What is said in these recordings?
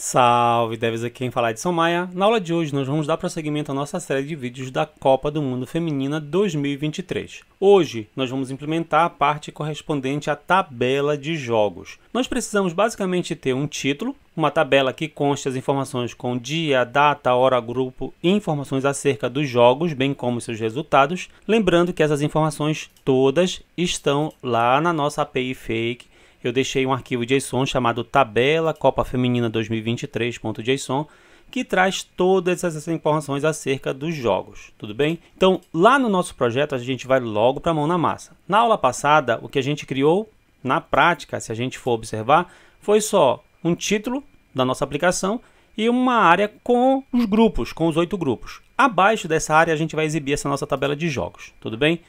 Salve, devs! Aqui quem falar de São Maia. Na aula de hoje, nós vamos dar prosseguimento à nossa série de vídeos da Copa do Mundo Feminina 2023. Hoje, nós vamos implementar a parte correspondente à tabela de jogos. Nós precisamos basicamente ter um título, uma tabela que conste as informações com dia, data, hora, grupo e informações acerca dos jogos, bem como seus resultados. Lembrando que essas informações todas estão lá na nossa API Fake, eu deixei um arquivo JSON chamado tabela copa feminina 2023.json que traz todas essas informações acerca dos jogos, tudo bem? Então, lá no nosso projeto a gente vai logo para a mão na massa. Na aula passada, o que a gente criou na prática, se a gente for observar, foi só um título da nossa aplicação e uma área com os grupos, com os oito grupos. Abaixo dessa área a gente vai exibir essa nossa tabela de jogos, tudo bem?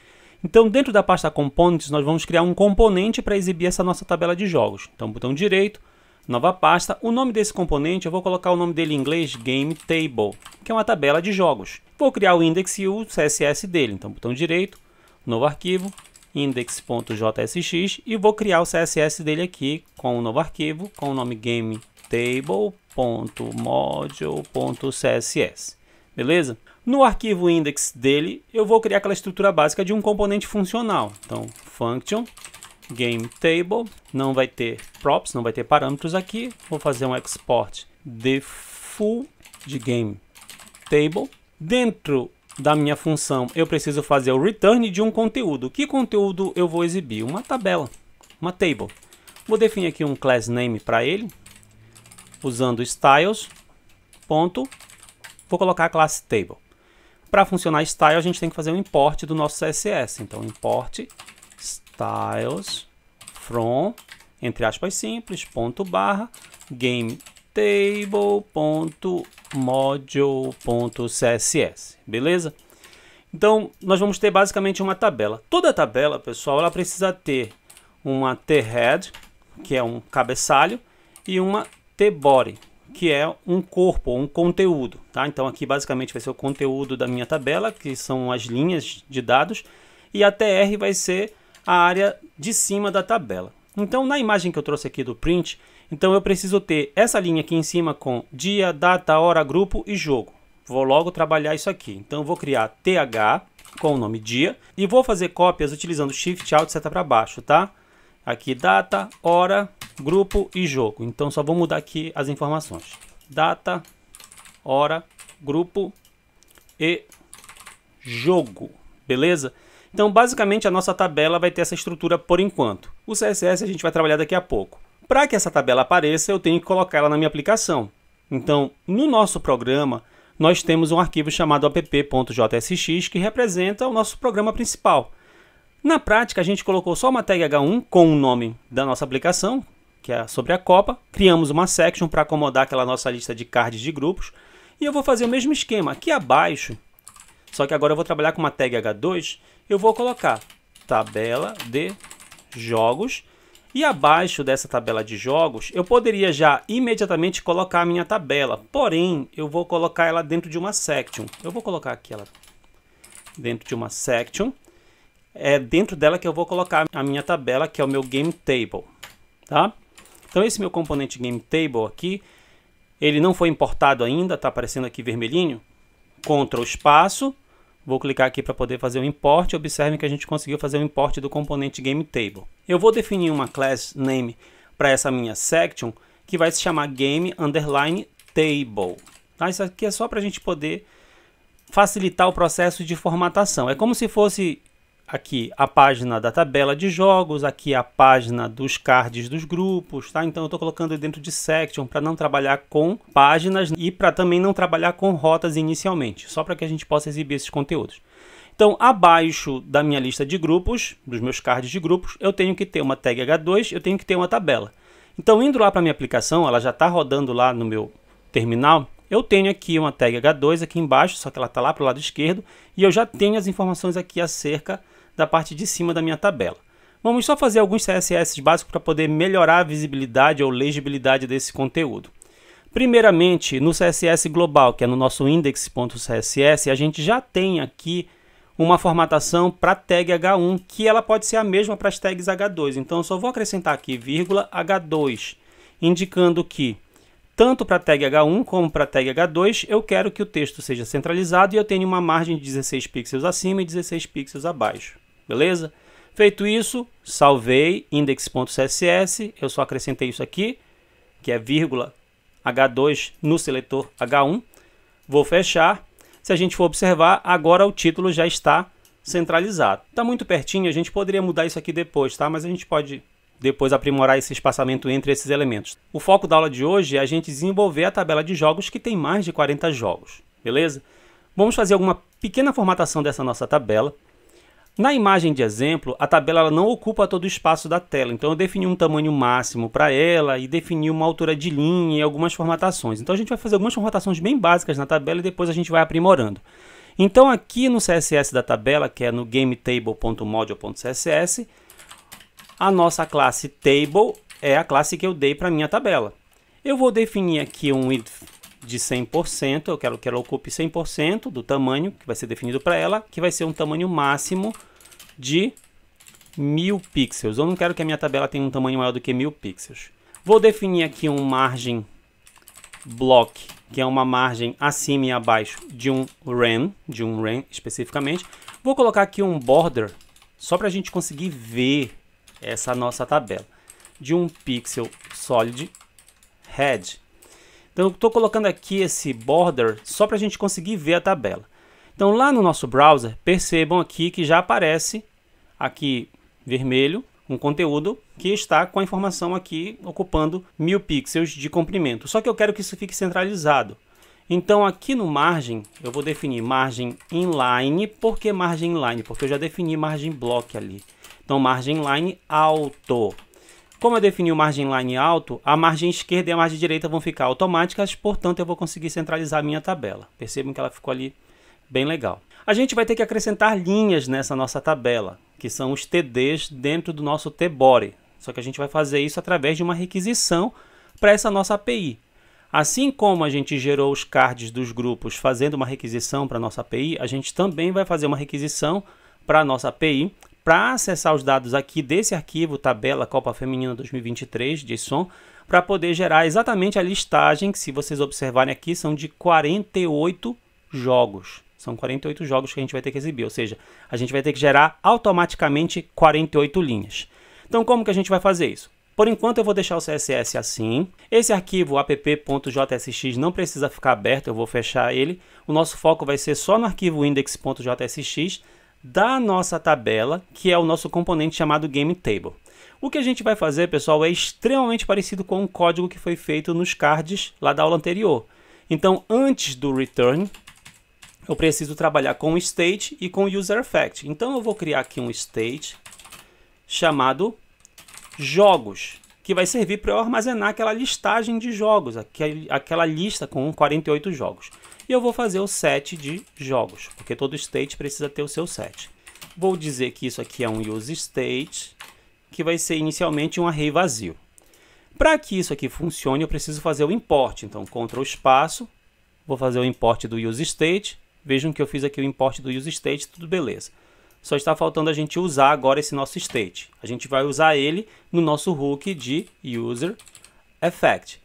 Então, dentro da pasta Components, nós vamos criar um componente para exibir essa nossa tabela de jogos. Então, botão direito, nova pasta. O nome desse componente, eu vou colocar o nome dele em inglês, Game Table, que é uma tabela de jogos. Vou criar o index e o CSS dele. Então, botão direito, novo arquivo, index.jsx e vou criar o CSS dele aqui com o um novo arquivo, com o nome game table.module.css. Beleza? No arquivo index dele, eu vou criar aquela estrutura básica de um componente funcional. Então, function game table, não vai ter props, não vai ter parâmetros aqui. Vou fazer um export de full de game table. Dentro da minha função, eu preciso fazer o return de um conteúdo. Que conteúdo eu vou exibir? Uma tabela, uma table. Vou definir aqui um class name para ele, usando styles. Ponto. Vou colocar a classe table. Para funcionar style, a gente tem que fazer um import do nosso CSS. Então, import styles from, entre aspas simples, ponto barra, game CSS. beleza? Então, nós vamos ter basicamente uma tabela. Toda tabela, pessoal, ela precisa ter uma T-head, que é um cabeçalho, e uma T-body, que é um corpo, um conteúdo. Tá? Então aqui basicamente vai ser o conteúdo da minha tabela, que são as linhas de dados, e a TR vai ser a área de cima da tabela. Então na imagem que eu trouxe aqui do print, então eu preciso ter essa linha aqui em cima com dia, data, hora, grupo e jogo. Vou logo trabalhar isso aqui. Então vou criar TH com o nome dia e vou fazer cópias utilizando Shift Alt seta para baixo, tá? Aqui data, hora, grupo e jogo. Então só vou mudar aqui as informações. Data, hora, grupo e jogo. Beleza? Então basicamente a nossa tabela vai ter essa estrutura por enquanto. O CSS a gente vai trabalhar daqui a pouco. Para que essa tabela apareça, eu tenho que colocar ela na minha aplicação. Então, no nosso programa, nós temos um arquivo chamado app.jsx que representa o nosso programa principal. Na prática, a gente colocou só uma tag H1 com o nome da nossa aplicação, que é sobre a Copa. Criamos uma section para acomodar aquela nossa lista de cards de grupos. E eu vou fazer o mesmo esquema aqui abaixo, só que agora eu vou trabalhar com uma tag H2. Eu vou colocar tabela de jogos. E abaixo dessa tabela de jogos, eu poderia já imediatamente colocar a minha tabela. Porém, eu vou colocar ela dentro de uma section. Eu vou colocar aqui ela dentro de uma section é dentro dela que eu vou colocar a minha tabela, que é o meu game table, tá? Então esse meu componente game table aqui, ele não foi importado ainda, tá aparecendo aqui vermelhinho. Ctrl espaço, vou clicar aqui para poder fazer o import. Observe que a gente conseguiu fazer o import do componente game table. Eu vou definir uma class name para essa minha section que vai se chamar game underline table. Tá? Isso aqui é só para a gente poder facilitar o processo de formatação. É como se fosse aqui a página da tabela de jogos, aqui a página dos cards dos grupos, tá? Então eu estou colocando dentro de section para não trabalhar com páginas e para também não trabalhar com rotas inicialmente, só para que a gente possa exibir esses conteúdos. Então, abaixo da minha lista de grupos, dos meus cards de grupos, eu tenho que ter uma tag H2, eu tenho que ter uma tabela. Então, indo lá para minha aplicação, ela já está rodando lá no meu terminal, eu tenho aqui uma tag H2 aqui embaixo, só que ela está lá para o lado esquerdo, e eu já tenho as informações aqui acerca da parte de cima da minha tabela. Vamos só fazer alguns CSS básicos para poder melhorar a visibilidade ou legibilidade desse conteúdo. Primeiramente, no CSS global, que é no nosso index.css, a gente já tem aqui uma formatação para tag h1, que ela pode ser a mesma para as tags h2. Então, eu só vou acrescentar aqui vírgula h2, indicando que tanto para a tag H1 como para a tag H2, eu quero que o texto seja centralizado e eu tenha uma margem de 16 pixels acima e 16 pixels abaixo, beleza? Feito isso, salvei index.css, eu só acrescentei isso aqui, que é vírgula H2 no seletor H1. Vou fechar. Se a gente for observar, agora o título já está centralizado. Está muito pertinho, a gente poderia mudar isso aqui depois, tá? Mas a gente pode depois aprimorar esse espaçamento entre esses elementos. O foco da aula de hoje é a gente desenvolver a tabela de jogos que tem mais de 40 jogos, beleza? Vamos fazer alguma pequena formatação dessa nossa tabela. Na imagem de exemplo, a tabela não ocupa todo o espaço da tela, então eu defini um tamanho máximo para ela e defini uma altura de linha e algumas formatações. Então a gente vai fazer algumas formatações bem básicas na tabela e depois a gente vai aprimorando. Então aqui no CSS da tabela, que é no gametable.module.css, a nossa classe table é a classe que eu dei para minha tabela. Eu vou definir aqui um width de 100%, eu quero que ela ocupe 100% do tamanho que vai ser definido para ela, que vai ser um tamanho máximo de 1000 pixels. Eu não quero que a minha tabela tenha um tamanho maior do que 1000 pixels. Vou definir aqui um margem block, que é uma margem acima e abaixo de um rem de um rem especificamente. Vou colocar aqui um border, só para a gente conseguir ver essa nossa tabela de um pixel solid head. Então eu estou colocando aqui esse border só para a gente conseguir ver a tabela. Então lá no nosso browser, percebam aqui que já aparece aqui vermelho um conteúdo que está com a informação aqui ocupando mil pixels de comprimento. Só que eu quero que isso fique centralizado. Então aqui no margem, eu vou definir margem inline. Por que margem inline? Porque eu já defini margem block ali. Então, margem line alto. Como eu defini o margem line alto, a margem esquerda e a margem direita vão ficar automáticas, portanto eu vou conseguir centralizar a minha tabela. Percebam que ela ficou ali bem legal. A gente vai ter que acrescentar linhas nessa nossa tabela, que são os TDs dentro do nosso T Body. Só que a gente vai fazer isso através de uma requisição para essa nossa API. Assim como a gente gerou os cards dos grupos fazendo uma requisição para a nossa API, a gente também vai fazer uma requisição para a nossa API para acessar os dados aqui desse arquivo, tabela Copa Feminina 2023 de som, para poder gerar exatamente a listagem, que se vocês observarem aqui, são de 48 jogos. São 48 jogos que a gente vai ter que exibir, ou seja, a gente vai ter que gerar automaticamente 48 linhas. Então como que a gente vai fazer isso? Por enquanto eu vou deixar o CSS assim. Esse arquivo app.jsx não precisa ficar aberto, eu vou fechar ele. O nosso foco vai ser só no arquivo index.jsx, da nossa tabela, que é o nosso componente chamado game table. O que a gente vai fazer, pessoal, é extremamente parecido com o código que foi feito nos cards lá da aula anterior. Então, antes do return, eu preciso trabalhar com o state e com o user effect. Então, eu vou criar aqui um state chamado jogos, que vai servir para eu armazenar aquela listagem de jogos, aquela lista com 48 jogos. E eu vou fazer o set de jogos, porque todo state precisa ter o seu set. Vou dizer que isso aqui é um useState, que vai ser inicialmente um array vazio. Para que isso aqui funcione, eu preciso fazer o import. Então, Ctrl espaço, vou fazer o import do useState. Vejam que eu fiz aqui o import do useState, tudo beleza. Só está faltando a gente usar agora esse nosso state. A gente vai usar ele no nosso hook de user effect.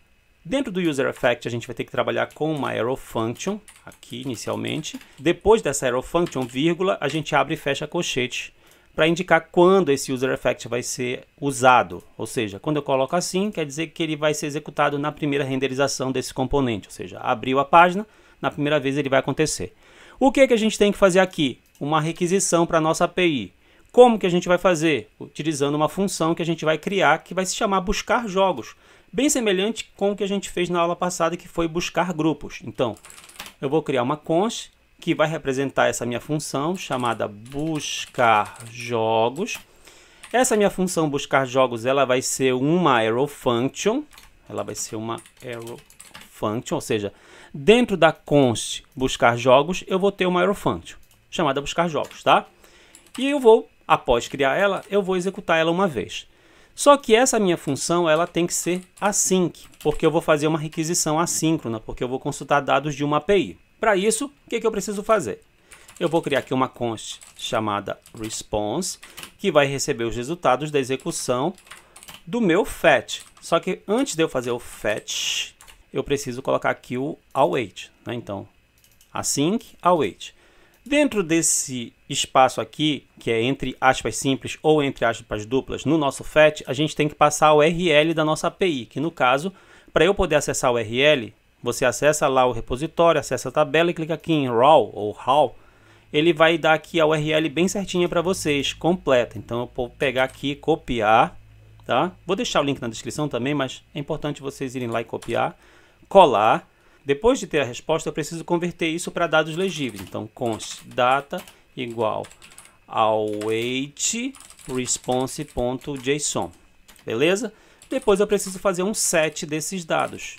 Dentro do User Effect, a gente vai ter que trabalhar com uma arrow function, aqui inicialmente. Depois dessa arrow function, vírgula, a gente abre e fecha colchete para indicar quando esse User Effect vai ser usado. Ou seja, quando eu coloco assim, quer dizer que ele vai ser executado na primeira renderização desse componente. Ou seja, abriu a página, na primeira vez ele vai acontecer. O que, é que a gente tem que fazer aqui? Uma requisição para a nossa API. Como que a gente vai fazer? Utilizando uma função que a gente vai criar que vai se chamar buscar jogos bem semelhante com o que a gente fez na aula passada, que foi buscar grupos. Então, eu vou criar uma const que vai representar essa minha função chamada buscar jogos. Essa minha função buscar jogos, ela vai ser uma arrow function, ela vai ser uma arrow function, ou seja, dentro da const buscar jogos, eu vou ter uma arrow function chamada buscar jogos, tá? E eu vou, após criar ela, eu vou executar ela uma vez. Só que essa minha função ela tem que ser async, porque eu vou fazer uma requisição assíncrona, porque eu vou consultar dados de uma API. Para isso, o que, que eu preciso fazer? Eu vou criar aqui uma const chamada response, que vai receber os resultados da execução do meu fetch. Só que antes de eu fazer o fetch, eu preciso colocar aqui o await. Né? Então, async await. Dentro desse espaço aqui, que é entre aspas simples ou entre aspas duplas, no nosso FAT, a gente tem que passar a URL da nossa API, que no caso, para eu poder acessar a URL, você acessa lá o repositório, acessa a tabela e clica aqui em RAW ou RAW, ele vai dar aqui a URL bem certinha para vocês, completa. Então eu vou pegar aqui, copiar, tá? Vou deixar o link na descrição também, mas é importante vocês irem lá e copiar, colar, depois de ter a resposta, eu preciso converter isso para dados legíveis. Então, const data igual await response.json. Beleza? Depois eu preciso fazer um set desses dados.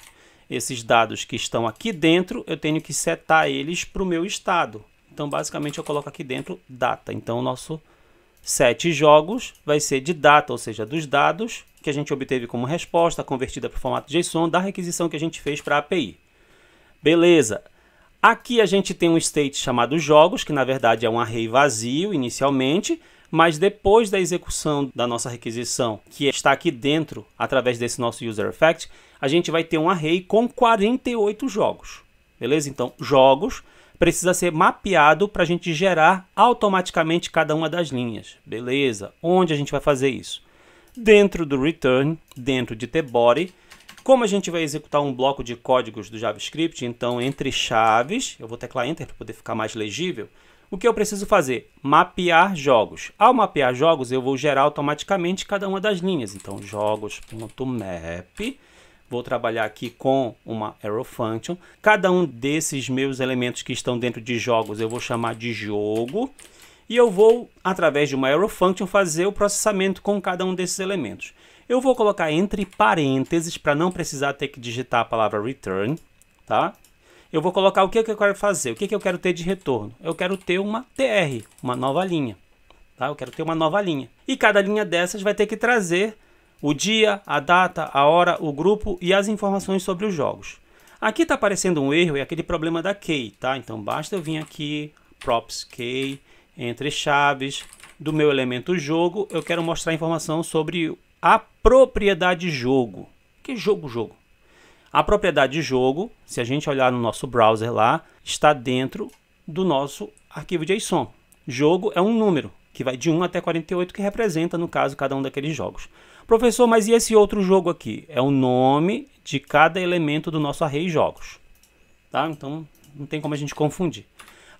Esses dados que estão aqui dentro, eu tenho que setar eles para o meu estado. Então, basicamente, eu coloco aqui dentro data. Então, o nosso set jogos vai ser de data, ou seja, dos dados que a gente obteve como resposta, convertida para o formato JSON, da requisição que a gente fez para a API. Beleza. Aqui a gente tem um state chamado jogos, que na verdade é um array vazio inicialmente, mas depois da execução da nossa requisição, que está aqui dentro através desse nosso user effect, a gente vai ter um array com 48 jogos. Beleza? Então, jogos precisa ser mapeado para a gente gerar automaticamente cada uma das linhas. Beleza? Onde a gente vai fazer isso? Dentro do return, dentro de tbody, como a gente vai executar um bloco de códigos do JavaScript, então entre chaves, eu vou teclar Enter para poder ficar mais legível, o que eu preciso fazer? Mapear jogos. Ao mapear jogos, eu vou gerar automaticamente cada uma das linhas. Então, jogos.map. Vou trabalhar aqui com uma arrow function. Cada um desses meus elementos que estão dentro de jogos, eu vou chamar de jogo. E eu vou, através de uma arrow function, fazer o processamento com cada um desses elementos. Eu vou colocar entre parênteses para não precisar ter que digitar a palavra return, tá? Eu vou colocar o que, que eu quero fazer, o que, que eu quero ter de retorno. Eu quero ter uma TR, uma nova linha, tá? Eu quero ter uma nova linha. E cada linha dessas vai ter que trazer o dia, a data, a hora, o grupo e as informações sobre os jogos. Aqui está aparecendo um erro, é aquele problema da key, tá? Então basta eu vir aqui, props key, entre chaves, do meu elemento jogo, eu quero mostrar informação sobre a propriedade jogo. Que jogo, jogo? A propriedade jogo, se a gente olhar no nosso browser lá, está dentro do nosso arquivo JSON. Jogo é um número que vai de 1 até 48, que representa, no caso, cada um daqueles jogos. Professor, mas e esse outro jogo aqui? É o nome de cada elemento do nosso array jogos. Tá? Então, não tem como a gente confundir.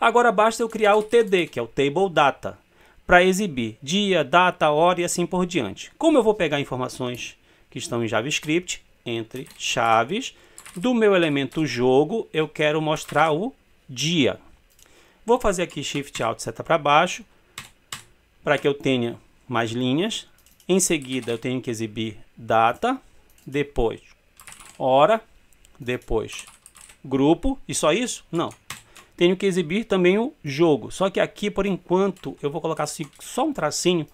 Agora basta eu criar o TD, que é o Table Data para exibir dia, data, hora e assim por diante. Como eu vou pegar informações que estão em JavaScript, entre chaves, do meu elemento jogo, eu quero mostrar o dia. Vou fazer aqui Shift Alt seta para baixo, para que eu tenha mais linhas. Em seguida, eu tenho que exibir data, depois hora, depois grupo, e só isso? Não, tenho que exibir também o jogo. Só que aqui, por enquanto, eu vou colocar assim, só um tracinho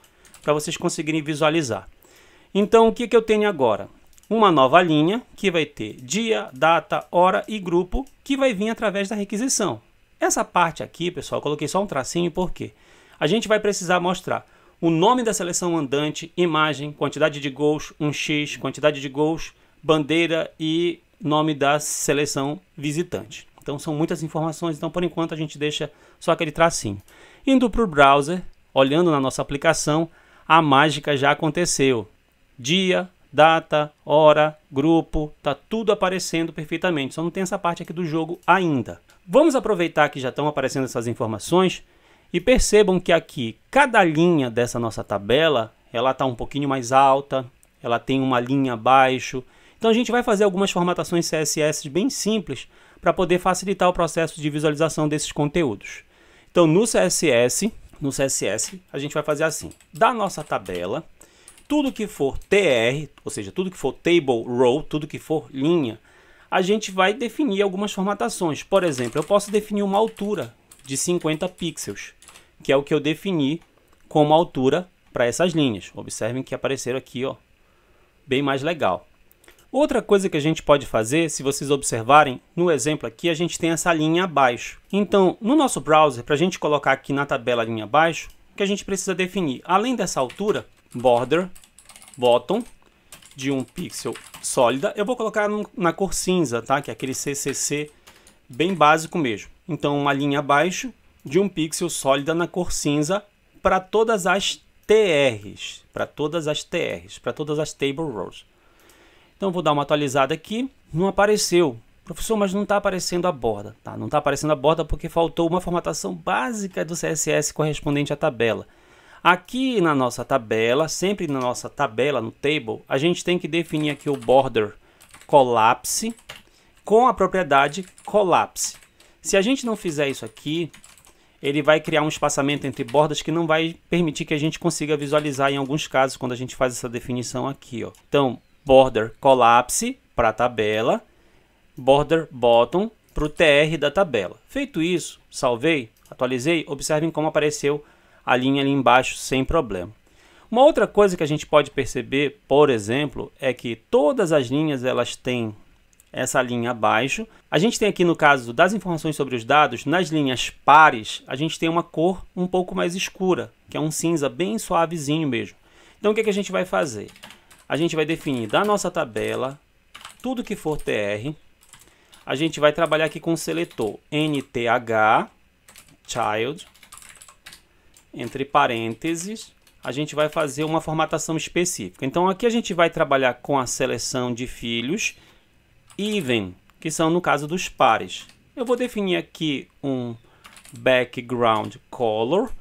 para vocês conseguirem visualizar. Então, o que, que eu tenho agora? Uma nova linha que vai ter dia, data, hora e grupo, que vai vir através da requisição. Essa parte aqui, pessoal, eu coloquei só um tracinho porque a gente vai precisar mostrar o nome da seleção andante, imagem, quantidade de gols, um X, quantidade de gols, bandeira e nome da seleção visitante. Então são muitas informações, então por enquanto a gente deixa só aquele tracinho. Indo para o browser, olhando na nossa aplicação, a mágica já aconteceu. Dia, data, hora, grupo, tá tudo aparecendo perfeitamente. Só não tem essa parte aqui do jogo ainda. Vamos aproveitar que já estão aparecendo essas informações e percebam que aqui cada linha dessa nossa tabela, ela está um pouquinho mais alta, ela tem uma linha abaixo. Então a gente vai fazer algumas formatações CSS bem simples para poder facilitar o processo de visualização desses conteúdos. Então, no CSS, no CSS, a gente vai fazer assim: da nossa tabela, tudo que for TR, ou seja, tudo que for table row, tudo que for linha, a gente vai definir algumas formatações. Por exemplo, eu posso definir uma altura de 50 pixels, que é o que eu defini como altura para essas linhas. Observem que apareceram aqui, ó, bem mais legal. Outra coisa que a gente pode fazer, se vocês observarem, no exemplo aqui a gente tem essa linha abaixo. Então, no nosso browser, para a gente colocar aqui na tabela linha abaixo, o que a gente precisa definir? Além dessa altura, border, bottom, de um pixel sólida, eu vou colocar na cor cinza, tá? que é aquele CCC bem básico mesmo. Então, uma linha abaixo de um pixel sólida na cor cinza para todas as TRs, para todas as TRs, para todas as table rows. Então vou dar uma atualizada aqui. Não apareceu. Professor, mas não está aparecendo a borda. Tá, não está aparecendo a borda porque faltou uma formatação básica do CSS correspondente à tabela. Aqui na nossa tabela, sempre na nossa tabela, no table, a gente tem que definir aqui o border collapse com a propriedade collapse. Se a gente não fizer isso aqui, ele vai criar um espaçamento entre bordas que não vai permitir que a gente consiga visualizar em alguns casos quando a gente faz essa definição aqui. Ó. Então, border collapse para a tabela, border bottom para o TR da tabela. Feito isso, salvei, atualizei, observem como apareceu a linha ali embaixo sem problema. Uma outra coisa que a gente pode perceber, por exemplo, é que todas as linhas elas têm essa linha abaixo. A gente tem aqui no caso das informações sobre os dados, nas linhas pares, a gente tem uma cor um pouco mais escura, que é um cinza bem suavezinho mesmo. Então o que, é que a gente vai fazer? a gente vai definir da nossa tabela tudo que for TR. A gente vai trabalhar aqui com o seletor nth child entre parênteses, a gente vai fazer uma formatação específica. Então aqui a gente vai trabalhar com a seleção de filhos even, que são no caso dos pares. Eu vou definir aqui um background color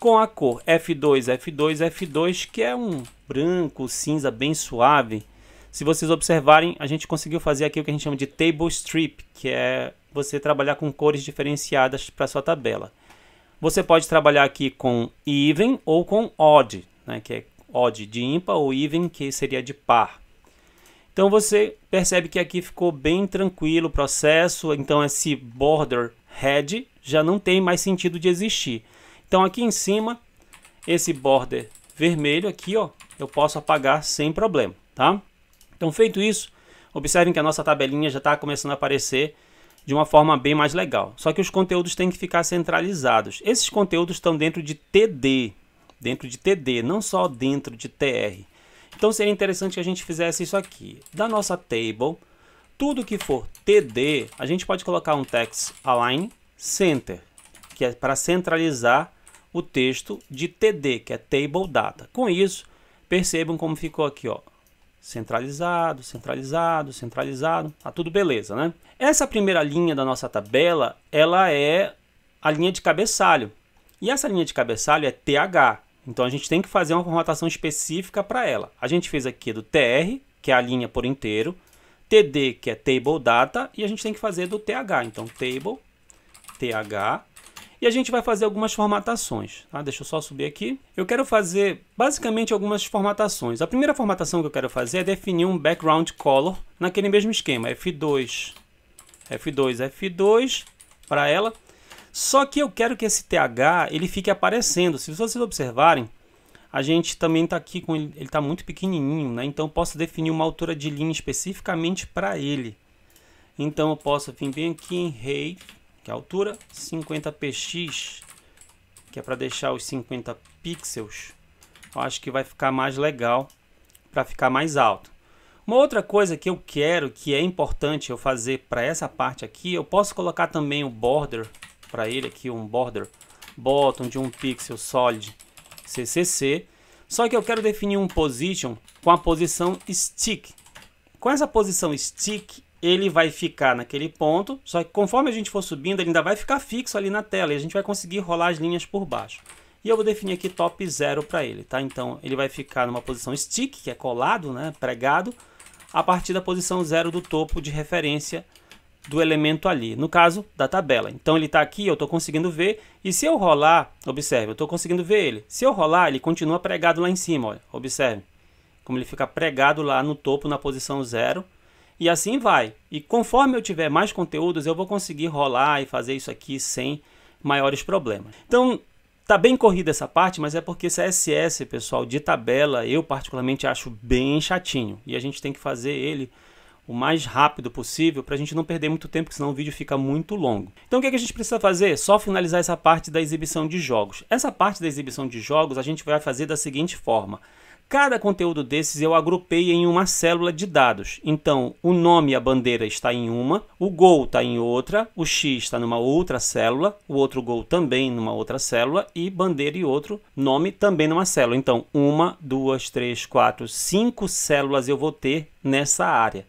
com a cor F2, F2, F2, que é um branco, cinza bem suave. Se vocês observarem, a gente conseguiu fazer aqui o que a gente chama de table strip, que é você trabalhar com cores diferenciadas para sua tabela. Você pode trabalhar aqui com even ou com odd, né, que é odd de ímpar ou even que seria de par. Então você percebe que aqui ficou bem tranquilo o processo, então esse border head já não tem mais sentido de existir. Então aqui em cima, esse border vermelho aqui, ó, eu posso apagar sem problema, tá? Então, feito isso, observem que a nossa tabelinha já está começando a aparecer de uma forma bem mais legal. Só que os conteúdos têm que ficar centralizados. Esses conteúdos estão dentro de TD, dentro de TD, não só dentro de TR. Então seria interessante que a gente fizesse isso aqui. Da nossa table, tudo que for TD, a gente pode colocar um text align center, que é para centralizar o texto de TD, que é table data. Com isso, Percebam como ficou aqui, ó. Centralizado, centralizado, centralizado. Tá tudo beleza, né? Essa primeira linha da nossa tabela, ela é a linha de cabeçalho. E essa linha de cabeçalho é TH. Então a gente tem que fazer uma formatação específica para ela. A gente fez aqui do TR, que é a linha por inteiro, TD, que é table data, e a gente tem que fazer do TH. Então table, TH, e a gente vai fazer algumas formatações. Tá? Deixa eu só subir aqui. Eu quero fazer basicamente algumas formatações. A primeira formatação que eu quero fazer é definir um background color naquele mesmo esquema. F2, F2, F2 para ela. Só que eu quero que esse TH ele fique aparecendo. Se vocês observarem, a gente também está aqui com ele, ele está muito pequenininho, né? Então posso definir uma altura de linha especificamente para ele. Então eu posso vir bem aqui em rei que é a altura, 50px, que é para deixar os 50 pixels, eu acho que vai ficar mais legal para ficar mais alto. Uma outra coisa que eu quero, que é importante eu fazer para essa parte aqui, eu posso colocar também o border para ele aqui, um border bottom de um pixel solid CCC, só que eu quero definir um position com a posição stick. Com essa posição stick, ele vai ficar naquele ponto, só que conforme a gente for subindo, ele ainda vai ficar fixo ali na tela e a gente vai conseguir rolar as linhas por baixo. E eu vou definir aqui top 0 para ele, tá? Então ele vai ficar numa posição stick, que é colado, né, pregado, a partir da posição 0 do topo de referência do elemento ali, no caso da tabela. Então ele está aqui, eu estou conseguindo ver, e se eu rolar, observe, eu estou conseguindo ver ele. Se eu rolar, ele continua pregado lá em cima, olha, observe como ele fica pregado lá no topo na posição 0 e assim vai. E conforme eu tiver mais conteúdos, eu vou conseguir rolar e fazer isso aqui sem maiores problemas. Então, tá bem corrida essa parte, mas é porque CSS, pessoal, de tabela, eu particularmente acho bem chatinho. E a gente tem que fazer ele o mais rápido possível para a gente não perder muito tempo, senão o vídeo fica muito longo. Então o que, é que a gente precisa fazer? Só finalizar essa parte da exibição de jogos. Essa parte da exibição de jogos a gente vai fazer da seguinte forma. Cada conteúdo desses eu agrupei em uma célula de dados. Então, o nome e a bandeira está em uma, o gol está em outra, o X está numa outra célula, o outro gol também numa outra célula e bandeira e outro nome também numa célula. Então, uma, duas, três, quatro, cinco células eu vou ter nessa área.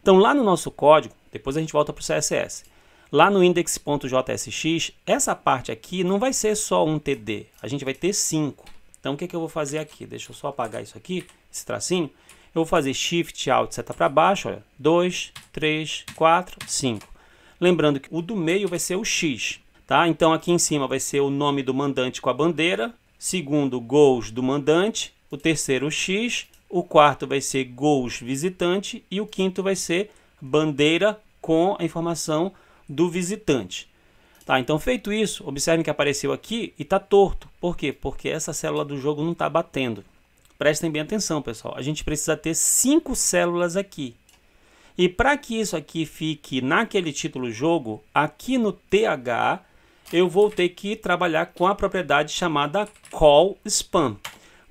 Então, lá no nosso código, depois a gente volta para o CSS. Lá no index.jsx, essa parte aqui não vai ser só um TD, a gente vai ter cinco. Então o que, é que eu vou fazer aqui? Deixa eu só apagar isso aqui, esse tracinho. Eu vou fazer Shift, Alt, seta para baixo, olha, 2, 3, 4, 5. Lembrando que o do meio vai ser o X, tá? Então aqui em cima vai ser o nome do mandante com a bandeira, segundo, gols do mandante, o terceiro, o X, o quarto vai ser gols visitante e o quinto vai ser bandeira com a informação do visitante. Tá, então feito isso, observem que apareceu aqui e está torto. Por quê? Porque essa célula do jogo não está batendo. Prestem bem atenção, pessoal. A gente precisa ter cinco células aqui. E para que isso aqui fique naquele título jogo, aqui no TH, eu vou ter que trabalhar com a propriedade chamada call span.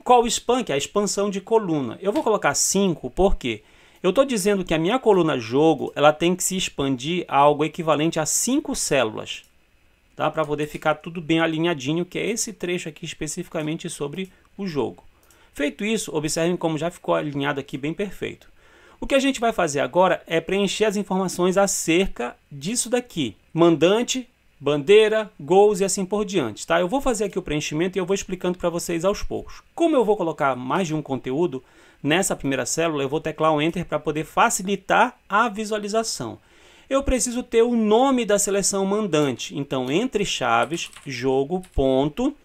Call span, que é a expansão de coluna. Eu vou colocar 5 quê? eu estou dizendo que a minha coluna jogo ela tem que se expandir a algo equivalente a 5 células tá? para poder ficar tudo bem alinhadinho, que é esse trecho aqui especificamente sobre o jogo. Feito isso, observem como já ficou alinhado aqui bem perfeito. O que a gente vai fazer agora é preencher as informações acerca disso daqui. Mandante, bandeira, gols e assim por diante, tá? Eu vou fazer aqui o preenchimento e eu vou explicando para vocês aos poucos. Como eu vou colocar mais de um conteúdo, nessa primeira célula eu vou teclar o Enter para poder facilitar a visualização eu preciso ter o nome da seleção mandante. Então, entre chaves, jogo, ponto,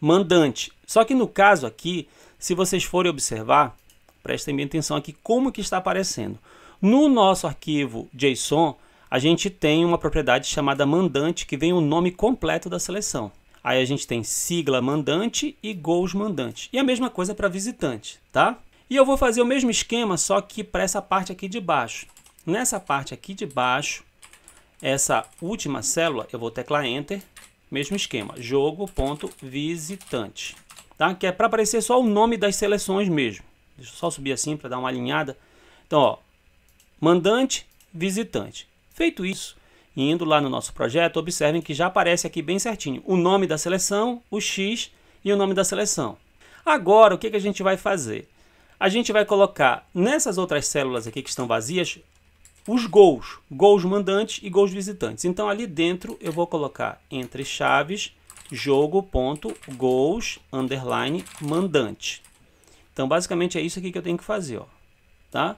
mandante. Só que no caso aqui, se vocês forem observar, prestem bem atenção aqui como que está aparecendo. No nosso arquivo JSON, a gente tem uma propriedade chamada mandante, que vem o nome completo da seleção. Aí a gente tem sigla mandante e gols mandante. E a mesma coisa para visitante, tá? E eu vou fazer o mesmo esquema, só que para essa parte aqui de baixo. Nessa parte aqui de baixo, essa última célula, eu vou teclar Enter, mesmo esquema, jogo.visitante, tá? que é para aparecer só o nome das seleções mesmo. Deixa eu só subir assim para dar uma alinhada. Então, ó, mandante, visitante. Feito isso, indo lá no nosso projeto, observem que já aparece aqui bem certinho o nome da seleção, o X e o nome da seleção. Agora, o que, que a gente vai fazer? A gente vai colocar nessas outras células aqui que estão vazias os gols, gols mandantes e gols visitantes. Então ali dentro eu vou colocar entre chaves jogo.gols underline mandante. Então basicamente é isso aqui que eu tenho que fazer, ó, tá?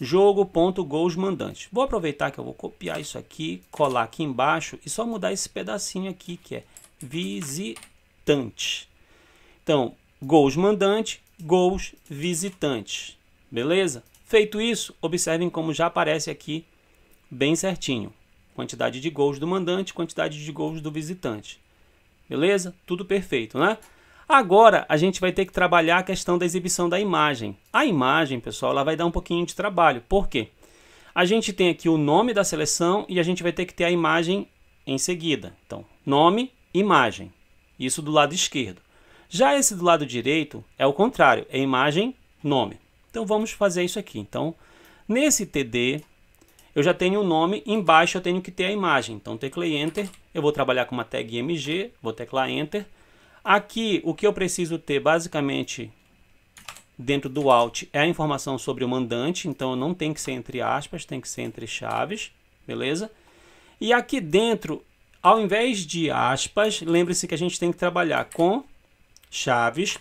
jogo.gols mandante. Vou aproveitar que eu vou copiar isso aqui, colar aqui embaixo e só mudar esse pedacinho aqui que é visitante. Então, gols mandante, gols visitante. Beleza? Feito isso, observem como já aparece aqui bem certinho. Quantidade de gols do mandante, quantidade de gols do visitante. Beleza? Tudo perfeito, né? Agora, a gente vai ter que trabalhar a questão da exibição da imagem. A imagem, pessoal, ela vai dar um pouquinho de trabalho. Por quê? A gente tem aqui o nome da seleção e a gente vai ter que ter a imagem em seguida. Então, nome, imagem. Isso do lado esquerdo. Já esse do lado direito é o contrário, é imagem, nome. Então vamos fazer isso aqui. Então, nesse TD, eu já tenho o nome, embaixo eu tenho que ter a imagem. Então teclei Enter, eu vou trabalhar com uma tag MG, vou teclar Enter. Aqui o que eu preciso ter basicamente dentro do Alt é a informação sobre o mandante, então não tem que ser entre aspas, tem que ser entre chaves, beleza? E aqui dentro, ao invés de aspas, lembre-se que a gente tem que trabalhar com chaves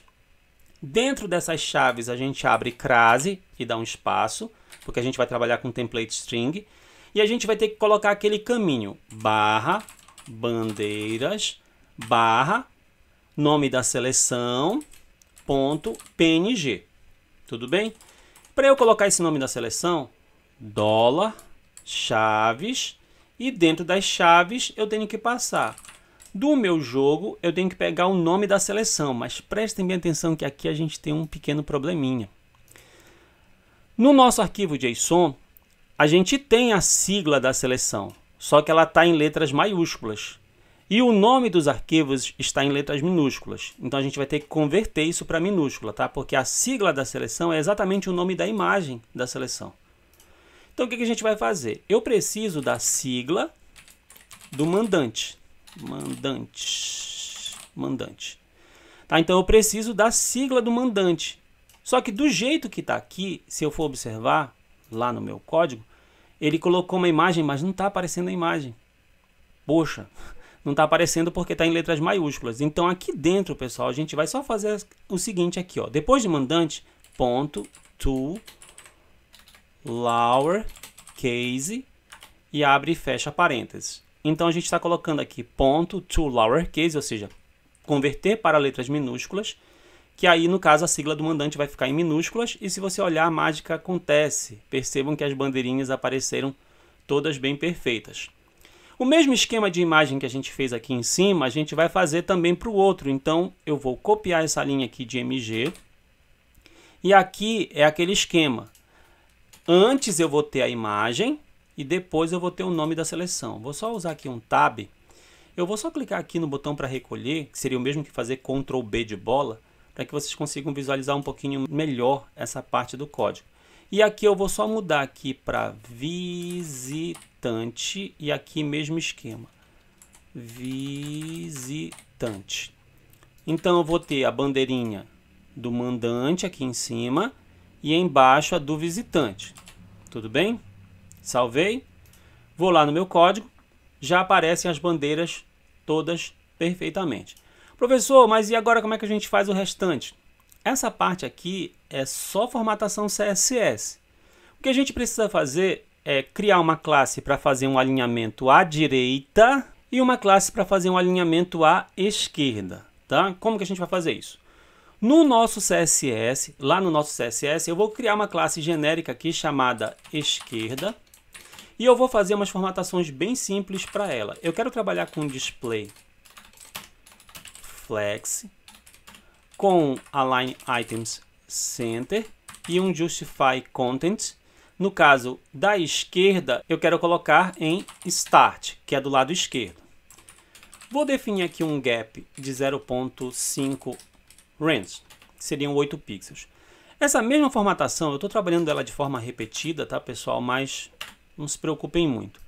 Dentro dessas chaves, a gente abre crase e dá um espaço, porque a gente vai trabalhar com template string. E a gente vai ter que colocar aquele caminho, barra, bandeiras, barra, nome da seleção, ponto, png. Tudo bem? Para eu colocar esse nome da seleção, dólar, chaves, e dentro das chaves eu tenho que passar do meu jogo, eu tenho que pegar o nome da seleção, mas prestem bem atenção que aqui a gente tem um pequeno probleminha. No nosso arquivo JSON, a gente tem a sigla da seleção, só que ela está em letras maiúsculas. E o nome dos arquivos está em letras minúsculas. Então a gente vai ter que converter isso para minúscula, tá? Porque a sigla da seleção é exatamente o nome da imagem da seleção. Então o que a gente vai fazer? Eu preciso da sigla do mandante. Mandante. Mandante. Tá, então eu preciso da sigla do mandante. Só que do jeito que está aqui, se eu for observar lá no meu código, ele colocou uma imagem, mas não está aparecendo a imagem. Poxa, não está aparecendo porque está em letras maiúsculas. Então aqui dentro, pessoal, a gente vai só fazer o seguinte aqui, ó. Depois de mandante, ponto, to, lower, case, e abre e fecha parênteses. Então a gente está colocando aqui ponto to lowercase, ou seja, converter para letras minúsculas, que aí no caso a sigla do mandante vai ficar em minúsculas e se você olhar a mágica acontece. Percebam que as bandeirinhas apareceram todas bem perfeitas. O mesmo esquema de imagem que a gente fez aqui em cima, a gente vai fazer também para o outro. Então, eu vou copiar essa linha aqui de MG. E aqui é aquele esquema. Antes eu vou ter a imagem, e depois eu vou ter o nome da seleção. Vou só usar aqui um tab. Eu vou só clicar aqui no botão para recolher, que seria o mesmo que fazer Ctrl B de bola, para que vocês consigam visualizar um pouquinho melhor essa parte do código. E aqui eu vou só mudar aqui para visitante e aqui mesmo esquema. Visitante. Então eu vou ter a bandeirinha do mandante aqui em cima e embaixo a do visitante. Tudo bem? Salvei. Vou lá no meu código. Já aparecem as bandeiras todas perfeitamente. Professor, mas e agora como é que a gente faz o restante? Essa parte aqui é só formatação CSS. O que a gente precisa fazer é criar uma classe para fazer um alinhamento à direita e uma classe para fazer um alinhamento à esquerda. Tá? Como que a gente vai fazer isso? No nosso CSS, lá no nosso CSS, eu vou criar uma classe genérica aqui chamada esquerda. E eu vou fazer umas formatações bem simples para ela. Eu quero trabalhar com display flex, com align items center e um justify content. No caso da esquerda, eu quero colocar em start, que é do lado esquerdo. Vou definir aqui um gap de 0.5 rands, que seriam 8 pixels. Essa mesma formatação, eu estou trabalhando ela de forma repetida, tá pessoal? Mas não se preocupem muito.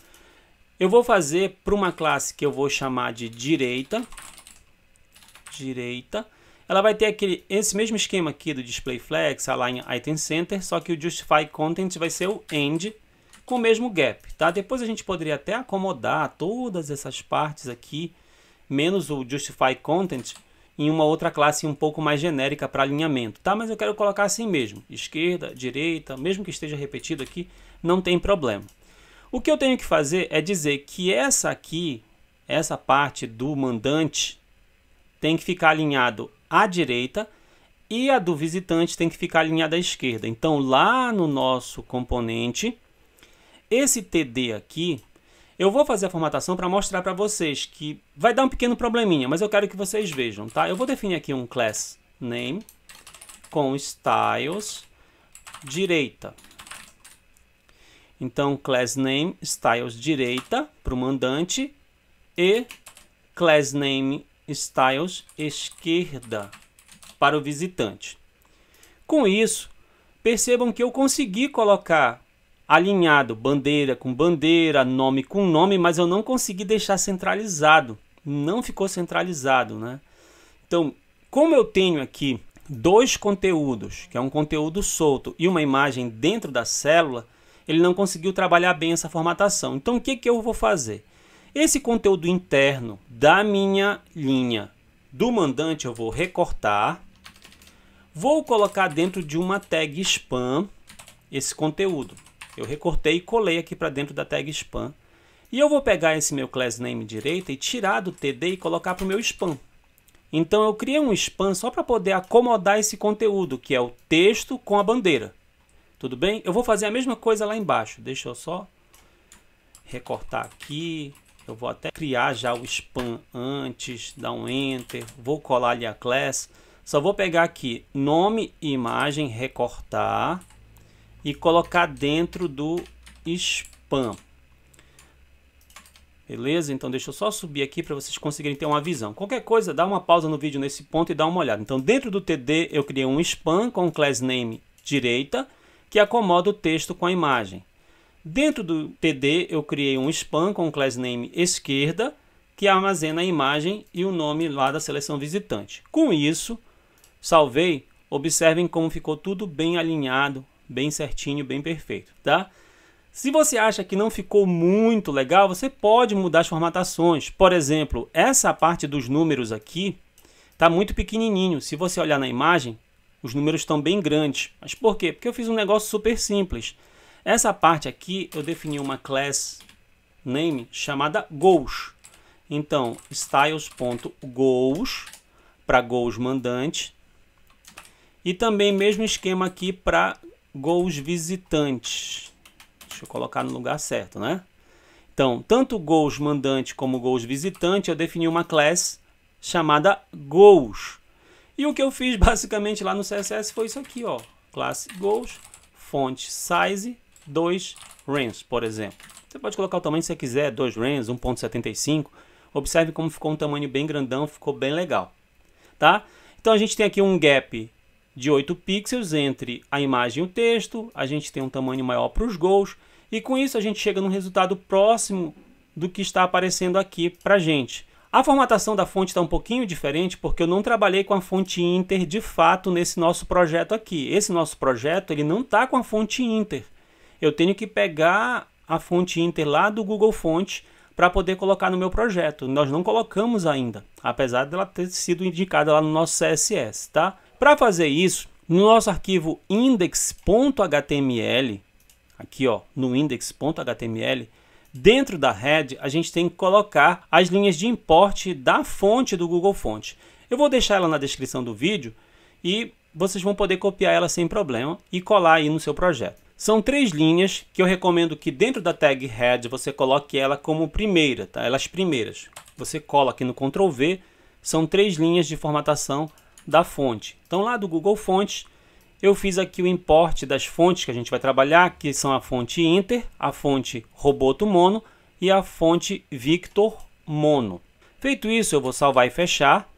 Eu vou fazer para uma classe que eu vou chamar de direita, direita, ela vai ter aquele, esse mesmo esquema aqui do display flex, align item center, só que o justify content vai ser o end com o mesmo gap, tá? Depois a gente poderia até acomodar todas essas partes aqui, menos o justify content, em uma outra classe um pouco mais genérica para alinhamento, tá? Mas eu quero colocar assim mesmo, esquerda, direita, mesmo que esteja repetido aqui, não tem problema. O que eu tenho que fazer é dizer que essa aqui, essa parte do mandante, tem que ficar alinhado à direita e a do visitante tem que ficar alinhada à esquerda. Então, lá no nosso componente, esse TD aqui, eu vou fazer a formatação para mostrar para vocês que vai dar um pequeno probleminha, mas eu quero que vocês vejam, tá? Eu vou definir aqui um class name com styles direita. Então, class name, styles direita para o mandante e class name, styles esquerda para o visitante. Com isso, percebam que eu consegui colocar alinhado bandeira com bandeira, nome com nome, mas eu não consegui deixar centralizado. Não ficou centralizado, né? Então, como eu tenho aqui dois conteúdos, que é um conteúdo solto e uma imagem dentro da célula, ele não conseguiu trabalhar bem essa formatação. Então o que, que eu vou fazer? Esse conteúdo interno da minha linha do mandante eu vou recortar, vou colocar dentro de uma tag spam esse conteúdo. Eu recortei e colei aqui para dentro da tag spam. E eu vou pegar esse meu class name direita e tirar do TD e colocar para o meu spam. Então eu criei um spam só para poder acomodar esse conteúdo, que é o texto com a bandeira. Tudo bem? Eu vou fazer a mesma coisa lá embaixo. Deixa eu só recortar aqui. Eu vou até criar já o spam antes, dar um enter. Vou colar ali a class. Só vou pegar aqui nome e imagem, recortar e colocar dentro do spam. Beleza? Então deixa eu só subir aqui para vocês conseguirem ter uma visão. Qualquer coisa, dá uma pausa no vídeo nesse ponto e dá uma olhada. Então dentro do TD eu criei um spam com class name direita que acomoda o texto com a imagem. Dentro do TD, eu criei um span com class name esquerda, que armazena a imagem e o nome lá da seleção visitante. Com isso, salvei. Observem como ficou tudo bem alinhado, bem certinho, bem perfeito, tá? Se você acha que não ficou muito legal, você pode mudar as formatações. Por exemplo, essa parte dos números aqui está muito pequenininho. Se você olhar na imagem, os números estão bem grandes. Mas por quê? Porque eu fiz um negócio super simples. Essa parte aqui eu defini uma class name chamada goals. Então, styles.goals para goals mandante. E também mesmo esquema aqui para goals visitantes. Deixa eu colocar no lugar certo, né? Então, tanto goals mandante como goals visitante, eu defini uma class chamada goals. E o que eu fiz basicamente lá no CSS foi isso aqui, ó. Classe Goals, fonte size, 2 range, por exemplo. Você pode colocar o tamanho que você quiser, 2 range, 1.75. Observe como ficou um tamanho bem grandão, ficou bem legal. Tá? Então a gente tem aqui um gap de 8 pixels entre a imagem e o texto, a gente tem um tamanho maior para os gols, e com isso a gente chega num resultado próximo do que está aparecendo aqui para gente. A formatação da fonte está um pouquinho diferente porque eu não trabalhei com a fonte Inter de fato nesse nosso projeto aqui. Esse nosso projeto ele não está com a fonte Inter. Eu tenho que pegar a fonte Inter lá do Google Fonts para poder colocar no meu projeto. Nós não colocamos ainda, apesar dela ter sido indicada lá no nosso CSS, tá? Para fazer isso, no nosso arquivo index.html, aqui ó, no index.html, Dentro da head, a gente tem que colocar as linhas de importe da fonte do Google Fonte. Eu vou deixar ela na descrição do vídeo e vocês vão poder copiar ela sem problema e colar aí no seu projeto. São três linhas que eu recomendo que dentro da tag head você coloque ela como primeira, tá? Elas primeiras. Você cola aqui no Ctrl V, são três linhas de formatação da fonte. Então lá do Google Fonts eu fiz aqui o import das fontes que a gente vai trabalhar, que são a fonte Inter, a fonte Roboto Mono e a fonte Victor Mono. Feito isso, eu vou salvar e fechar.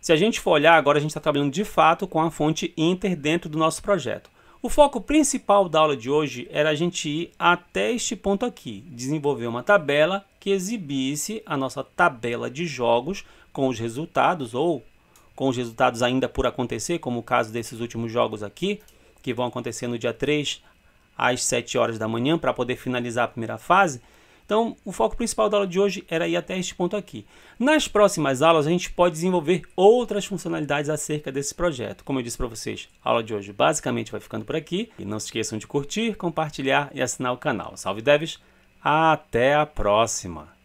Se a gente for olhar, agora a gente está trabalhando de fato com a fonte Inter dentro do nosso projeto. O foco principal da aula de hoje era a gente ir até este ponto aqui, desenvolver uma tabela que exibisse a nossa tabela de jogos com os resultados ou com os resultados ainda por acontecer, como o caso desses últimos jogos aqui, que vão acontecer no dia 3 às 7 horas da manhã, para poder finalizar a primeira fase. Então, o foco principal da aula de hoje era ir até este ponto aqui. Nas próximas aulas, a gente pode desenvolver outras funcionalidades acerca desse projeto. Como eu disse para vocês, a aula de hoje basicamente vai ficando por aqui. E não se esqueçam de curtir, compartilhar e assinar o canal. Salve devs! Até a próxima!